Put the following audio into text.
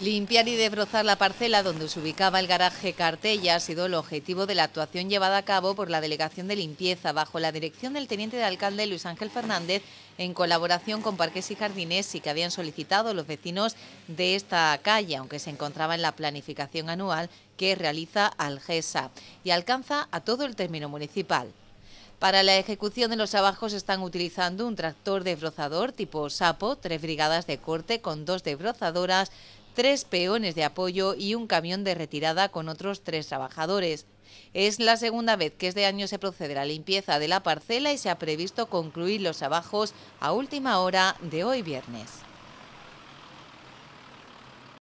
Limpiar y desbrozar la parcela donde se ubicaba el garaje Cartella ha sido el objetivo de la actuación llevada a cabo por la Delegación de Limpieza bajo la dirección del teniente de alcalde Luis Ángel Fernández en colaboración con Parques y Jardines y que habían solicitado los vecinos de esta calle, aunque se encontraba en la planificación anual que realiza Algesa y alcanza a todo el término municipal. Para la ejecución de los trabajos están utilizando un tractor desbrozador tipo sapo, tres brigadas de corte con dos desbrozadoras, tres peones de apoyo y un camión de retirada con otros tres trabajadores. Es la segunda vez que este año se procede a la limpieza de la parcela y se ha previsto concluir los trabajos a última hora de hoy viernes.